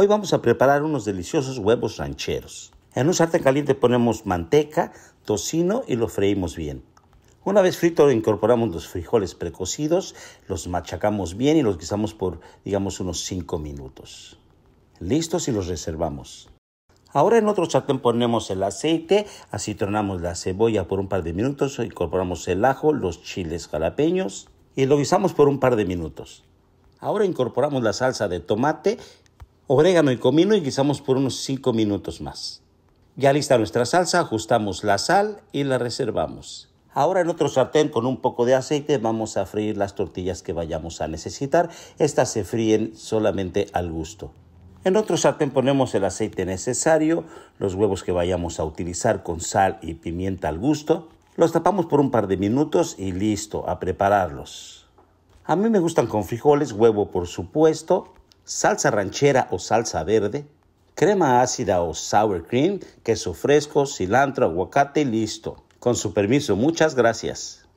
Hoy vamos a preparar unos deliciosos huevos rancheros. En un sartén caliente ponemos manteca, tocino y lo freímos bien. Una vez frito incorporamos los frijoles precocidos, los machacamos bien y los guisamos por digamos unos 5 minutos. Listos y los reservamos. Ahora en otro sartén ponemos el aceite, así la cebolla por un par de minutos, incorporamos el ajo, los chiles jalapeños y lo guisamos por un par de minutos. Ahora incorporamos la salsa de tomate, orégano y comino y guisamos por unos 5 minutos más. Ya lista nuestra salsa, ajustamos la sal y la reservamos. Ahora en otro sartén con un poco de aceite vamos a freír las tortillas que vayamos a necesitar. Estas se fríen solamente al gusto. En otro sartén ponemos el aceite necesario, los huevos que vayamos a utilizar con sal y pimienta al gusto. Los tapamos por un par de minutos y listo, a prepararlos. A mí me gustan con frijoles, huevo por supuesto, salsa ranchera o salsa verde, crema ácida o sour cream, queso fresco, cilantro, aguacate listo. Con su permiso, muchas gracias.